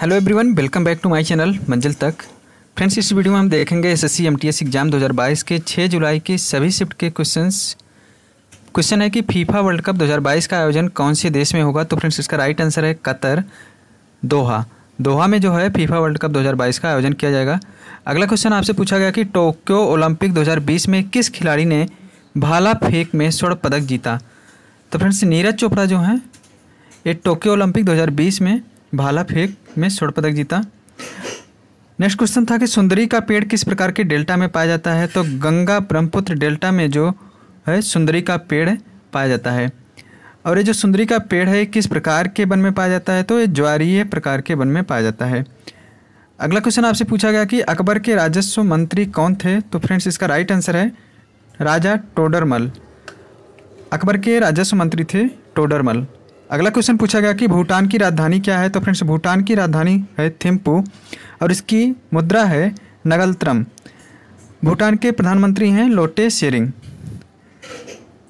hello everyone welcome back to my channel Manzil Tak friends इस video में हम देखेंगे एस एसएससी एमटीएस एग्ज़ाम 2022 के 6 जुलाई के सभी शिफ्ट के क्वेश्चंस क्वेश्चन है कि फीफा वर्ल्ड कप 2022 का आयोजन कौन से देश में होगा तो फ्रेंड्स इसका राइट आंसर है कतर दोहा दोहा में जो है फीफा वर्ल्ड कप दो का आयोजन किया जाएगा अगला क्वेश्चन आपसे पूछा गया कि टोक्यो ओलंपिक दो में किस खिलाड़ी ने भाला फेंक में स्वर्ण पदक जीता तो फ्रेंड्स नीरज चोपड़ा जो हैं ये टोक्यो ओलंपिक दो में भाला फेंक में स्वर्ण पदक जीता नेक्स्ट क्वेश्चन था कि सुंदरी का पेड़ किस प्रकार के डेल्टा में पाया जाता है तो गंगा ब्रह्मपुत्र डेल्टा में जो है सुंदरी का पेड़ पाया जाता है और ये जो सुंदरी का पेड़ है किस प्रकार के वन में पाया जाता है तो ये ज्वारीय प्रकार के वन में पाया जाता है अगला क्वेश्चन आपसे पूछा गया कि अकबर के राजस्व मंत्री कौन थे तो फ्रेंड्स इसका राइट आंसर है राजा टोडरमल अकबर के राजस्व मंत्री थे टोडरमल अगला क्वेश्चन पूछा गया कि भूटान की राजधानी क्या है तो फ्रेंड्स भूटान की राजधानी है थिम्पू और इसकी मुद्रा है नगलत्रम भूटान के प्रधानमंत्री हैं लोटे शेरिंग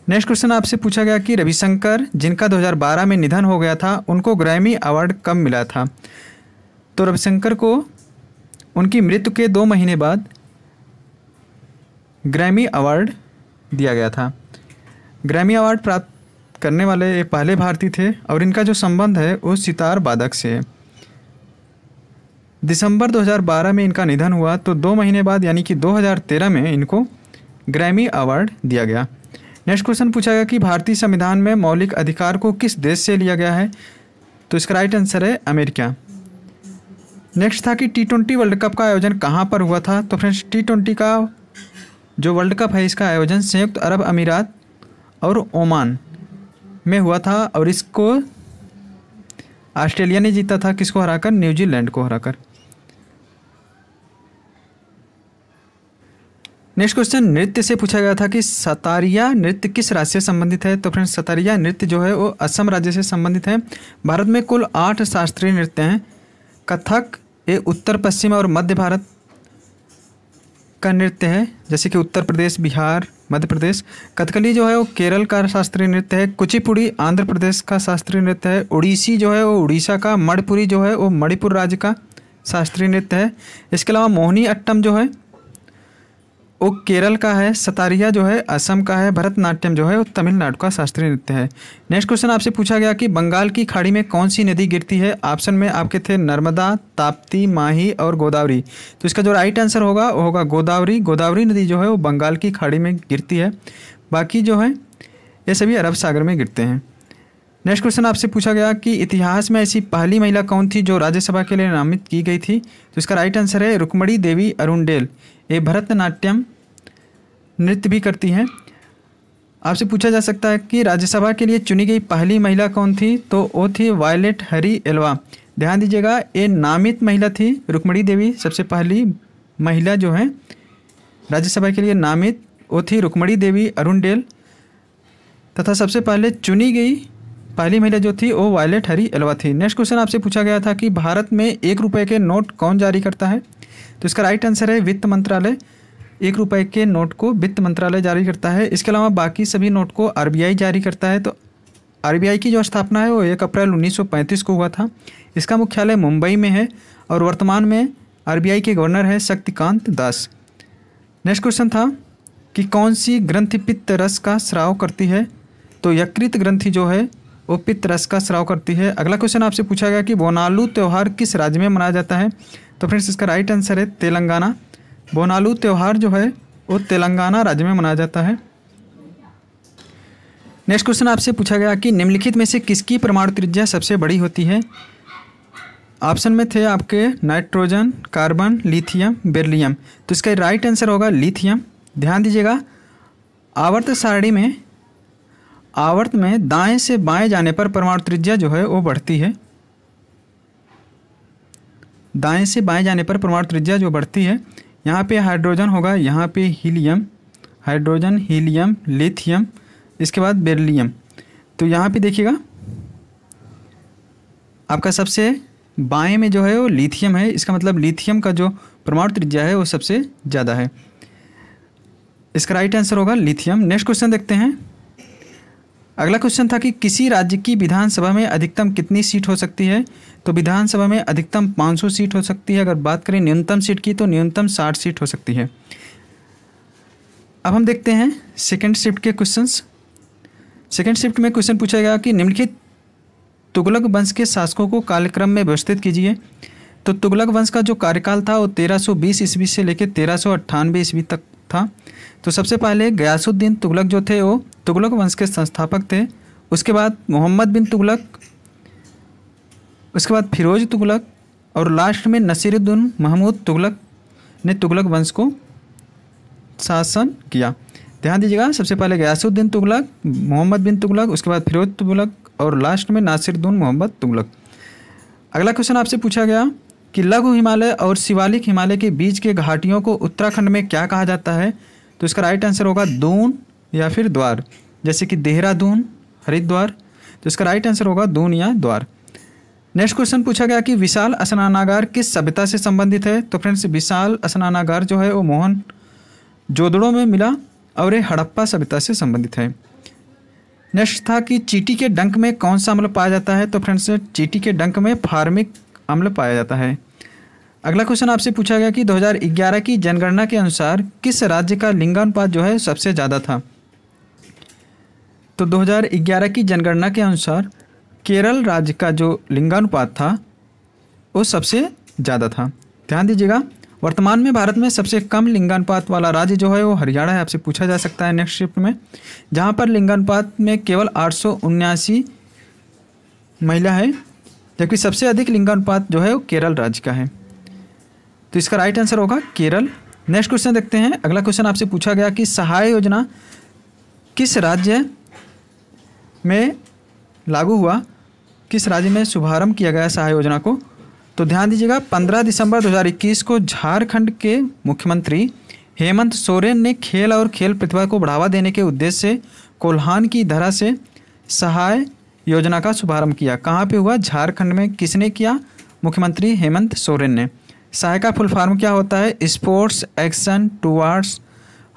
नेक्स्ट क्वेश्चन आपसे पूछा गया कि रविशंकर जिनका 2012 में निधन हो गया था उनको ग्रैमी अवार्ड कब मिला था तो रविशंकर को उनकी मृत्यु के दो महीने बाद ग्रैमी अवार्ड दिया गया था ग्रैमी अवार्ड प्राप्त करने वाले ये पहले भारतीय थे और इनका जो संबंध है वो सितार वादक से है दिसंबर 2012 में इनका निधन हुआ तो दो महीने बाद यानी कि 2013 में इनको ग्रैमी अवार्ड दिया गया नेक्स्ट क्वेश्चन पूछा गया कि भारतीय संविधान में मौलिक अधिकार को किस देश से लिया गया है तो इसका राइट आंसर है अमेरिका नेक्स्ट था कि टी ट्वेंटी वर्ल्ड कप का आयोजन कहाँ पर हुआ था तो फ्रेंड्स टी ट्वेंटी का जो वर्ल्ड कप है इसका आयोजन संयुक्त अरब अमीरात और ओमान में हुआ था और इसको ऑस्ट्रेलिया ने जीता था किसको हराकर न्यूजीलैंड को हराकर नेक्स्ट क्वेश्चन नृत्य से पूछा गया था कि सतारिया नृत्य किस राज्य से संबंधित है तो फ्रेंड्स सतारिया नृत्य जो है वो असम राज्य से संबंधित है भारत में कुल आठ शास्त्रीय नृत्य हैं कथक ये उत्तर पश्चिम और मध्य भारत का नृत्य है जैसे कि उत्तर प्रदेश बिहार मध्य प्रदेश कथकली जो है वो केरल का शास्त्रीय नृत्य है कुचिपुड़ी आंध्र प्रदेश का शास्त्रीय नृत्य है उड़ीसी जो है वो उड़ीसा का मणिपुरी जो है वो मणिपुर राज्य का शास्त्रीय नृत्य है इसके अलावा मोहनी अट्टम जो है वो केरल का है सतारिया जो है असम का है भरतनाट्यम जो है वो तमिलनाडु का शास्त्रीय नृत्य है नेक्स्ट क्वेश्चन आपसे पूछा गया कि बंगाल की खाड़ी में कौन सी नदी गिरती है ऑप्शन में आपके थे नर्मदा ताप्ती माही और गोदावरी तो इसका जो राइट आंसर होगा वो होगा गोदावरी गोदावरी नदी जो है वो बंगाल की खाड़ी में गिरती है बाकी जो है ये सभी अरब सागर में गिरते हैं नेक्स्ट क्वेश्चन आपसे पूछा गया कि इतिहास में ऐसी पहली महिला कौन थी जो राज्यसभा के लिए नामित की गई थी तो इसका राइट आंसर है रुकमणी देवी अरुणडेल ये भरतनाट्यम नृत्य भी करती हैं आपसे पूछा जा सकता है कि राज्यसभा के लिए चुनी गई पहली महिला कौन थी तो वो थी वायलेट हरी एलवा ध्यान दीजिएगा ये नामित महिला थी रुक्मणी देवी सबसे पहली महिला जो है राज्यसभा के लिए नामित वो थी रुक्मणी देवी अरुण डेल तथा सबसे पहले चुनी गई पहली महिला जो थी वो वायलेट हरी एलवा थी नेक्स्ट क्वेश्चन आपसे पूछा गया था कि भारत में एक रुपये के नोट कौन जारी करता है तो इसका राइट आंसर है वित्त मंत्रालय एक रुपए के नोट को वित्त मंत्रालय जारी करता है इसके अलावा बाकी सभी नोट को आरबीआई जारी करता है तो आरबीआई की जो स्थापना है वो एक अप्रैल 1935 को हुआ था इसका मुख्यालय मुंबई में है और वर्तमान में आरबीआई के गवर्नर है शक्तिकांत दास नेक्स्ट क्वेश्चन था कि कौन सी ग्रंथि पित्त रस का श्राव करती है तो यकृत ग्रंथि जो है वो पित्त रस का श्राव करती है अगला क्वेश्चन आपसे पूछा गया कि बोनालू त्यौहार किस राज्य में मनाया जाता है तो फ्रेंड्स इसका राइट आंसर है तेलंगाना बोनालू त्यौहार जो है वो तेलंगाना राज्य में मनाया जाता है नेक्स्ट क्वेश्चन आपसे पूछा गया कि निम्नलिखित में से किसकी परमाणु त्रिज्या सबसे बड़ी होती है ऑप्शन में थे आपके नाइट्रोजन कार्बन लिथियम बेरिलियम तो इसका राइट आंसर होगा लिथियम ध्यान दीजिएगा आवर्त सारणी में आवर्त में दाएं से बाएं जाने पर परमाणु त्रिज्या जो है वो बढ़ती है दाएं से बाएं जाने पर परमाणु त्रिज्या जो बढ़ती है यहाँ पे हाइड्रोजन होगा यहाँ पे हीलियम हाइड्रोजन हीलियम लिथियम इसके बाद बेरिलियम तो यहाँ पे देखिएगा आपका सबसे बाएं में जो है वो लिथियम है इसका मतलब लिथियम का जो परमाणु त्रिज्या है वो सबसे ज़्यादा है इसका राइट आंसर होगा लिथियम नेक्स्ट क्वेश्चन देखते हैं अगला क्वेश्चन था कि किसी राज्य की विधानसभा में अधिकतम कितनी सीट हो सकती है तो विधानसभा में अधिकतम 500 सीट हो सकती है अगर बात करें न्यूनतम सीट की तो न्यूनतम 60 सीट हो सकती है अब हम देखते हैं सेकेंड शिफ्ट के क्वेश्चन सेकेंड शिफ्ट में क्वेश्चन पूछा गया कि निम्नलिखित तुगलक वंश के शासकों को कालक्रम में व्यवस्थित कीजिए तो तुगलक वंश का जो कार्यकाल था वो तेरह ईस्वी से लेकर तेरह सौ ईस्वी तक था तो सबसे पहले गयासुद्दीन तुगलक जो थे वो तुगलक वंश के संस्थापक थे उसके बाद मोहम्मद बिन तुगलक उसके बाद फिरोज तुगलक और लास्ट में नसीरुद्दीन महमूद तुगलक ने तुगलक वंश को शासन किया ध्यान दीजिएगा सबसे पहले गयासुद्दीन तुगलक मोहम्मद बिन तुगलक उसके बाद फिरोज तुगलक और लास्ट में नासिरुद्दीन मोहम्मद तुगलक अगला क्वेश्चन आपसे पूछा गया कि लघु हिमालय और शिवालिक हिमालय के बीच के घाटियों को उत्तराखंड में क्या कहा जाता है तो इसका राइट आंसर होगा दून या फिर द्वार जैसे कि देहरादून हरिद्वार तो इसका राइट आंसर होगा दून या द्वार नेक्स्ट क्वेश्चन पूछा गया कि विशाल स्नानागार किस सभ्यता से संबंधित है तो फ्रेंड्स विशाल स्नानागार जो है वो मोहन जोदड़ों में मिला और ये हड़प्पा सभ्यता से संबंधित है नेक्स्ट था कि चीटी के डंक में कौन सा अम्ल पाया जाता है तो फ्रेंड्स चीटी के डंक में फार्मिक अम्ल पाया जाता है अगला क्वेश्चन आपसे पूछा गया कि 2011 की जनगणना के अनुसार किस राज्य का लिंगानुपात जो है सबसे ज़्यादा था तो 2011 की जनगणना के अनुसार केरल राज्य का जो लिंगानुपात था वो सबसे ज़्यादा था ध्यान दीजिएगा वर्तमान में भारत में सबसे कम लिंगानुपात वाला राज्य जो है वो हरियाणा है आपसे पूछा जा सकता है नेक्स्ट शिफ्ट में जहाँ पर लिंगानुपात में केवल आठ महिला है जबकि सबसे अधिक लिंगानुपात जो है वो केरल राज्य का है तो इसका राइट आंसर होगा केरल नेक्स्ट क्वेश्चन देखते हैं अगला क्वेश्चन आपसे पूछा गया कि सहाय योजना किस राज्य में लागू हुआ किस राज्य में शुभारंभ किया गया सहाय योजना को तो ध्यान दीजिएगा 15 दिसंबर 2021 को झारखंड के मुख्यमंत्री हेमंत सोरेन ने खेल और खेल प्रतिभा को बढ़ावा देने के उद्देश्य से कोल्हान की धरा से सहाय योजना का शुभारंभ किया कहाँ पे हुआ झारखंड में किसने किया मुख्यमंत्री हेमंत सोरेन ने सहायका फुल फॉर्म क्या होता है sports action towards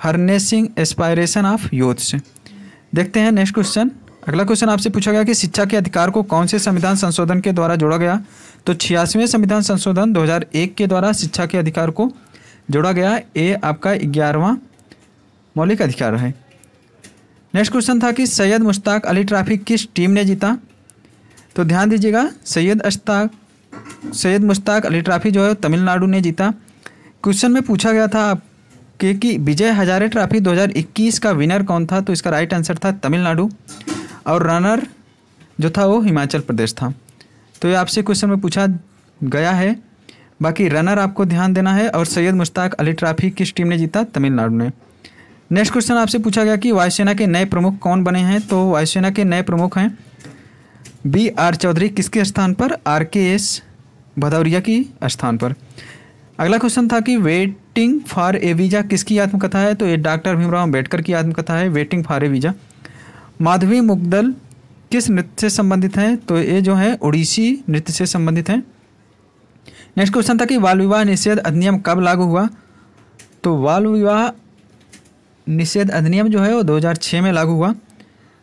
harnessing aspiration of youths देखते हैं नेक्स्ट क्वेश्चन अगला क्वेश्चन आपसे पूछा गया कि शिक्षा के अधिकार को कौन से संविधान संशोधन के द्वारा जोड़ा गया तो छियासवें संविधान संशोधन 2001 के द्वारा शिक्षा के अधिकार को जोड़ा गया ये आपका ग्यारहवा मौलिक अधिकार है नेक्स्ट क्वेश्चन था कि सैयद मुश्ताक अली ट्रॉफी किस टीम ने जीता तो ध्यान दीजिएगा सैयद अश्ताक सैयद मुश्ताक अली ट्रॉफी जो है तमिलनाडु ने जीता क्वेश्चन में पूछा गया था आपके कि विजय हजारे ट्रॉफी 2021 का विनर कौन था तो इसका राइट आंसर था तमिलनाडु और रनर जो था वो हिमाचल प्रदेश था तो ये आपसे क्वेश्चन में पूछा गया है बाकी रनर आपको ध्यान देना है और सैयद मुश्ताक अली ट्रॉफी किस टीम ने जीता तमिलनाडु ने नेक्स्ट क्वेश्चन आपसे पूछा गया कि वायुसेना के नए प्रमुख कौन बने हैं तो वायुसेना के नए प्रमुख हैं बी आर चौधरी किसके स्थान पर आर के एस भदौरिया की स्थान पर अगला क्वेश्चन था कि वेटिंग फॉर ए वीज़ा किसकी आत्मकथा है तो ये डॉक्टर भीमराव अम्बेडकर की आत्मकथा है waiting for a visa Madhavi Mudgal किस नृत्य से संबंधित हैं तो ये जो है उड़ीसी नृत्य से संबंधित हैं नेक्स्ट क्वेश्चन था कि बाल विवाह निषेध अधिनियम कब लागू हुआ तो बाल विवाह निषेध अधिनियम जो है वो 2006 में लागू हुआ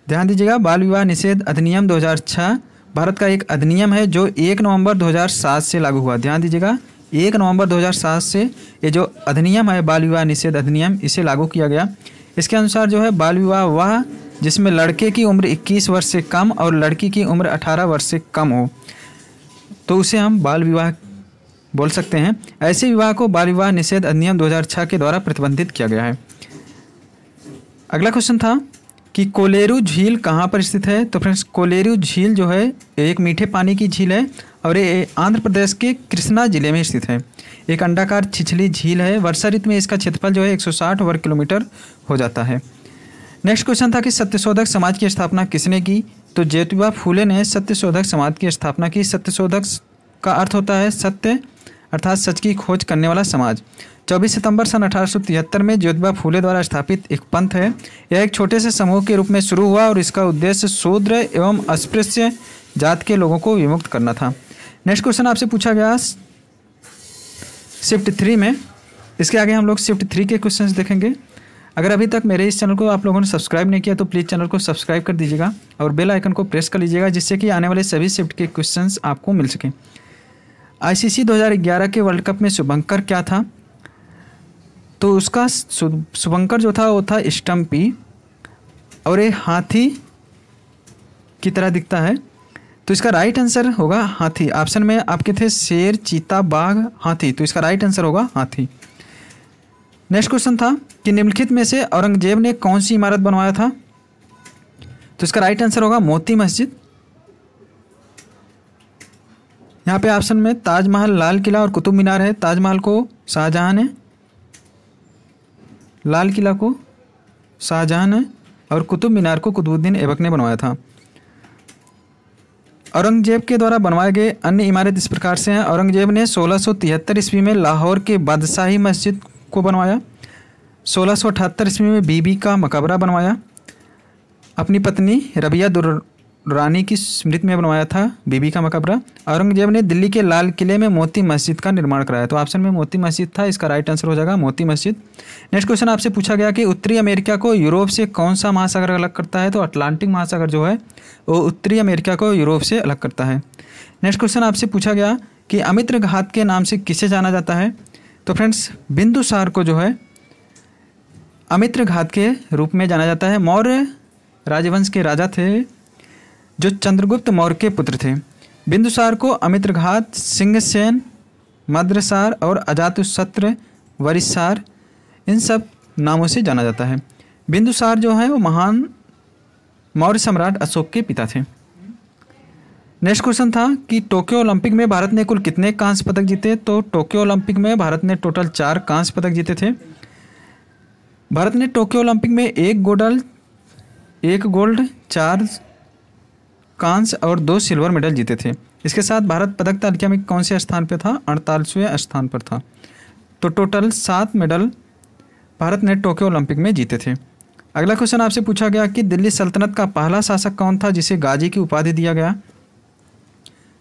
ध्यान दीजिएगा बाल विवाह निषेध अधिनियम 2006 भारत का एक अधिनियम है जो 1 नवंबर 2007 से लागू हुआ ध्यान दीजिएगा 1 नवंबर 2007 से ये जो अधिनियम है बाल विवाह निषेध अधिनियम इसे लागू किया गया इसके अनुसार जो है बाल विवाह वह जिसमें लड़के की उम्र इक्कीस वर्ष से कम और लड़की की उम्र अठारह वर्ष से कम हो तो उसे हम बाल विवाह बोल सकते हैं ऐसे विवाह को बाल विवाह निषेध अधिनियम 2006 के द्वारा प्रतिबंधित किया गया है अगला क्वेश्चन था कि कोलेरू झील कहाँ पर स्थित है तो फ्रेंड्स कोलेरू झील जो है एक मीठे पानी की झील है और ये आंध्र प्रदेश के कृष्णा जिले में स्थित है एक अंडाकार छिछली झील है वर्षा ऋतु में इसका क्षेत्रफल जो है 160 वर्ग किलोमीटर हो जाता है नेक्स्ट क्वेश्चन था कि सत्यशोधक समाज की स्थापना किसने की तो ज्योतिबा फूले ने सत्यशोधक समाज की स्थापना की सत्यशोधक का अर्थ होता है सत्य अर्थात सच की खोज करने वाला समाज 24 सितंबर सन अठारह में ज्योतिबा फूले द्वारा स्थापित एक पंथ है यह एक छोटे से समूह के रूप में शुरू हुआ और इसका उद्देश्य शूद्र एवं अस्पृश्य जात के लोगों को विमुक्त करना था नेक्स्ट क्वेश्चन आपसे पूछा गया शिफ्ट थ्री में इसके आगे हम लोग शिफ्ट थ्री के क्वेश्चन देखेंगे अगर अभी तक मेरे इस चैनल को आप लोगों ने सब्सक्राइब नहीं किया तो प्लीज़ चैनल को सब्सक्राइब कर दीजिएगा और बेल आइकन को प्रेस कर लीजिएगा जिससे कि आने वाले सभी शिफ्ट के क्वेश्चंस आपको मिल सकें आईसीसी 2011 के वर्ल्ड कप में शुभंकर क्या था तो उसका शुभंकर जो था वो था स्टम्पी और ये हाथी की तरह दिखता है तो इसका राइट आंसर होगा हाथी ऑप्शन में आपके थे शेर चीता बाघ हाथी तो इसका राइट आंसर होगा हाथी नेक्स्ट क्वेश्चन था कि निम्नलिखित में से औरंगजेब ने कौन सी इमारत बनवाया था तो इसका राइट आंसर होगा मोती मस्जिद यहाँ पे ऑप्शन में ताजमहल लाल किला और कुतुब मीनार है ताजमहल को शाहजहाँ ने लाल किला को शाहजहाँ ने और कुतुब मीनार को कुतुबुद्दीन ऐबक ने बनवाया था औरंगजेब के द्वारा बनवाए गए अन्य इमारत इस प्रकार से हैं औरंगजेब ने सोलह ईस्वी में लाहौर के बादशाही मस्जिद को बनवाया सोलह ईस्वी में बीबी का मकबरा बनवाया अपनी पत्नी रबिया दुर रानी की स्मृति में बनवाया था बीबी का मकबरा औरंगजेब ने दिल्ली के लाल किले में मोती मस्जिद का निर्माण कराया तो ऑप्शन में मोती मस्जिद था इसका राइट आंसर हो जाएगा मोती मस्जिद नेक्स्ट क्वेश्चन आपसे पूछा गया कि उत्तरी अमेरिका को यूरोप से कौन सा महासागर अलग करता है तो अटलांटिक महासागर जो है वो उत्तरी अमेरिका को यूरोप से अलग करता है नेक्स्ट क्वेश्चन आपसे पूछा गया कि अमित्र घात के नाम से किसे जाना जाता है तो फ्रेंड्स बिंदुसार को जो है अमित्र घात के रूप में जाना जाता है मौर्य राजवंश के राजा थे जो चंद्रगुप्त मौर्य के पुत्र थे बिंदुसार को अमित्रघात सिंहसेन मद्रसार और अजातुशत्र वरिसार इन सब नामों से जाना जाता है बिंदुसार जो है वो महान मौर्य सम्राट अशोक के पिता थे नेक्स्ट क्वेश्चन था कि टोक्यो ओलंपिक में भारत ने कुल कितने कांस्य पदक जीते तो टोक्यो ओलंपिक में भारत ने टोटल चार कांस्य पदक जीते थे भारत ने टोक्यो ओलंपिक में एक गोडल एक गोल्ड चार कांस्य और दो सिल्वर मेडल जीते थे इसके साथ भारत पदक तालिका में कौन से स्थान पर था अड़तालीसवें स्थान पर था तो टोटल सात मेडल भारत ने टोक्यो ओलंपिक में जीते थे अगला क्वेश्चन आपसे पूछा गया कि दिल्ली सल्तनत का पहला शासक कौन था जिसे गाजी की उपाधि दिया गया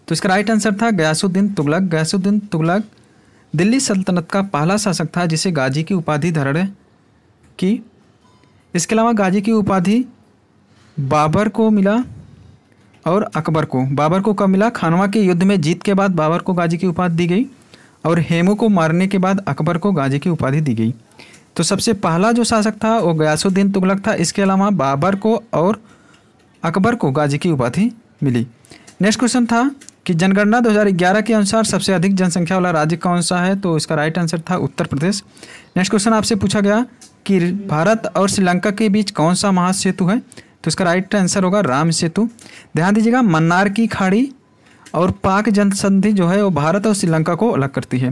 तो इसका राइट आंसर था गयासुद्दीन तुगलक गयासुद्दीन तुगलक दिल्ली सल्तनत का पहला शासक था जिसे गाजी की उपाधि धारण की इसके अलावा गाजी की उपाधि बाबर को मिला और अकबर को बाबर को कब मिला खानवा के युद्ध में जीत के बाद बाबर को गाजी की उपाधि दी गई और हेमू को मारने के बाद अकबर को गाजी की उपाधि दी गई तो सबसे पहला जो शासक था वो गयासुद्दीन तुगलक था इसके अलावा बाबर को और अकबर को गाजी की उपाधि मिली नेक्स्ट क्वेश्चन था कि जनगणना 2011 के अनुसार सबसे अधिक जनसंख्या वाला राज्य कौन सा है तो इसका राइट आंसर था उत्तर प्रदेश नेक्स्ट क्वेश्चन आपसे पूछा गया कि भारत और श्रीलंका के बीच कौन सा महासेतु है तो इसका राइट आंसर होगा राम सेतु ध्यान दीजिएगा मन्नार की खाड़ी और पाक जनसंधि जो है वो भारत और श्रीलंका को अलग करती है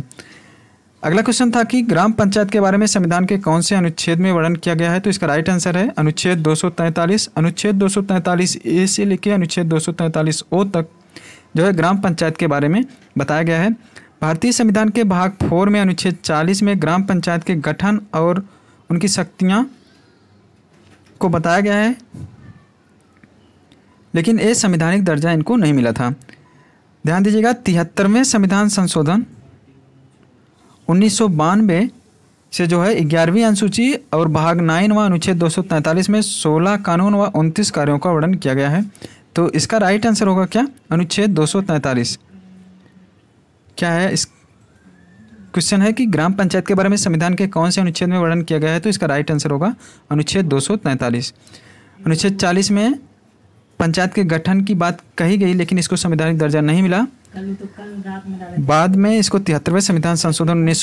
अगला क्वेश्चन था कि ग्राम पंचायत के बारे में संविधान के कौन से अनुच्छेद में वर्णन किया गया है तो इसका राइट आंसर है अनुच्छेद 243 अनुच्छेद 243 ए से लेके अनुच्छेद 243 ओ तक जो है ग्राम पंचायत के बारे में बताया गया है भारतीय संविधान के भाग फोर में अनुच्छेद 40 में ग्राम पंचायत के गठन और उनकी शक्तियाँ को बताया गया है लेकिन ये संवैधानिक दर्जा इनको नहीं मिला था ध्यान दीजिएगा तिहत्तरवें संविधान संशोधन उन्नीस से जो है ग्यारहवीं अनुसूची और भाग नाइन व अनुच्छेद दो में 16 कानून व उनतीस कार्यों का वर्णन किया गया है तो इसका राइट आंसर होगा क्या अनुच्छेद दो क्या है इस क्वेश्चन है कि ग्राम पंचायत के बारे में संविधान के कौन से अनुच्छेद में वर्णन किया गया है तो इसका राइट आंसर होगा अनुच्छेद दो अनुच्छेद चालीस में पंचायत के गठन की बात कही गई लेकिन इसको संवैधानिक दर्जा नहीं मिला बाद में इसको तिहत्तरवें संविधान संशोधन उन्नीस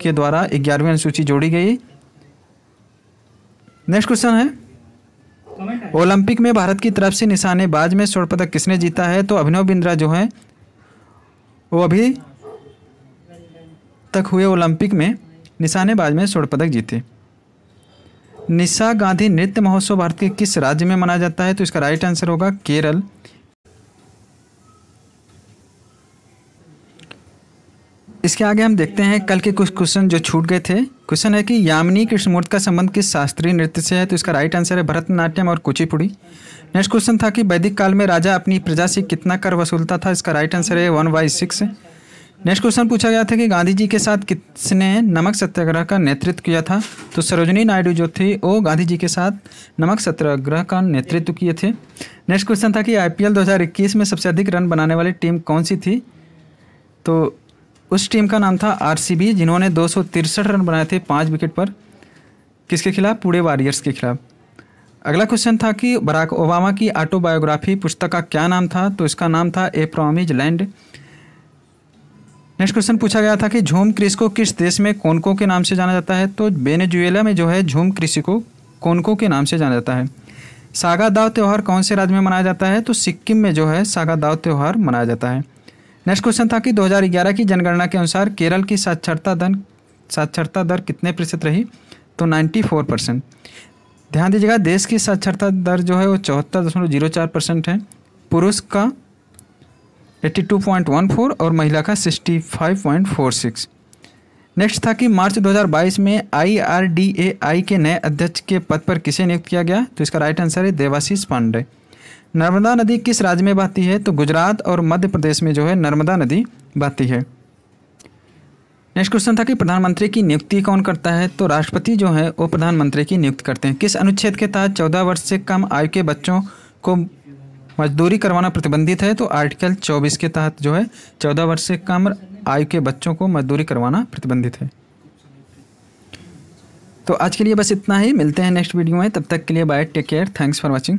के द्वारा ग्यारहवीं अनुसूची जोड़ी गई नेक्स्ट क्वेश्चन है ओलंपिक में भारत की तरफ से निशानेबाज में स्वर्ण पदक किसने जीता है तो अभिनव बिंद्रा जो है वो अभी तक हुए ओलंपिक में निशानेबाज में स्वर्ण पदक जीते निशा गांधी नृत्य महोत्सव भारत के किस राज्य में मनाया जाता है तो इसका राइट आंसर होगा केरल इसके आगे हम देखते हैं कल के कुछ क्वेश्चन जो छूट गए थे क्वेश्चन है कि यामिनी कृष्णमूर्ति का संबंध किस शास्त्रीय नृत्य से है तो इसका राइट आंसर है भरतनाट्यम और कुचिपुड़ी नेक्स्ट क्वेश्चन था कि वैदिक काल में राजा अपनी प्रजा से कितना कर वसूलता था इसका राइट आंसर है one by six next question पूछा गया था कि गांधी जी के साथ किसने नमक सत्याग्रह का नेतृत्व किया था तो सरोजनी नायडू जो थी वो गांधी जी के साथ नमक सत्याग्रह का नेतृत्व किए थे नेक्स्ट क्वेश्चन था कि आईपीएल 2021 में सबसे अधिक रन बनाने वाली टीम कौन सी थी तो उस टीम का नाम था आरसीबी जिन्होंने दो रन बनाए थे पाँच विकेट पर किसके खिलाफ पूरे वॉरियर्स के खिलाफ अगला क्वेश्चन था कि बराक ओबामा की ऑटोबायोग्राफी पुस्तक का क्या नाम था तो इसका नाम था a promise land next question पूछा गया था कि झूम कृषि को किस देश में कोनको के नाम से जाना जाता है तो बेनेजुएला में जो है झूम कृषि को कोनको के नाम से जाना जाता है सागा दाव त्यौहार कौन से राज्य में मनाया जाता है तो सिक्किम में जो है सागा दाव त्यौहार मनाया जाता है नेक्स्ट क्वेश्चन था कि 2011 की जनगणना के अनुसार केरल की साक्षरता दर साक्षरता दर कितने प्रतिशत रही तो 94 परसेंट ध्यान दीजिएगा देश की साक्षरता दर जो है वो चौहत्तर दशमलव जीरो चार परसेंट है पुरुष का 82.14 और महिला का 65.46 नेक्स्ट था कि मार्च 2022 में आई के नए अध्यक्ष के पद पर किसे नियुक्त किया गया तो इसका राइट आंसर है देवाशीष पांडे नर्मदा नदी किस राज्य में बहती है तो गुजरात और मध्य प्रदेश में जो है नर्मदा नदी बहती है नेक्स्ट क्वेश्चन था कि प्रधानमंत्री की नियुक्ति कौन करता है तो राष्ट्रपति जो है वो प्रधानमंत्री की नियुक्ति करते हैं किस अनुच्छेद के तहत चौदह वर्ष से कम आयु के बच्चों को मजदूरी करवाना प्रतिबंधित है तो आर्टिकल 24 के तहत जो है 14 वर्ष से कम आयु के बच्चों को मजदूरी करवाना प्रतिबंधित है तो आज के लिए बस इतना ही मिलते हैं नेक्स्ट वीडियो में तब तक के लिए bye take care thanks for watching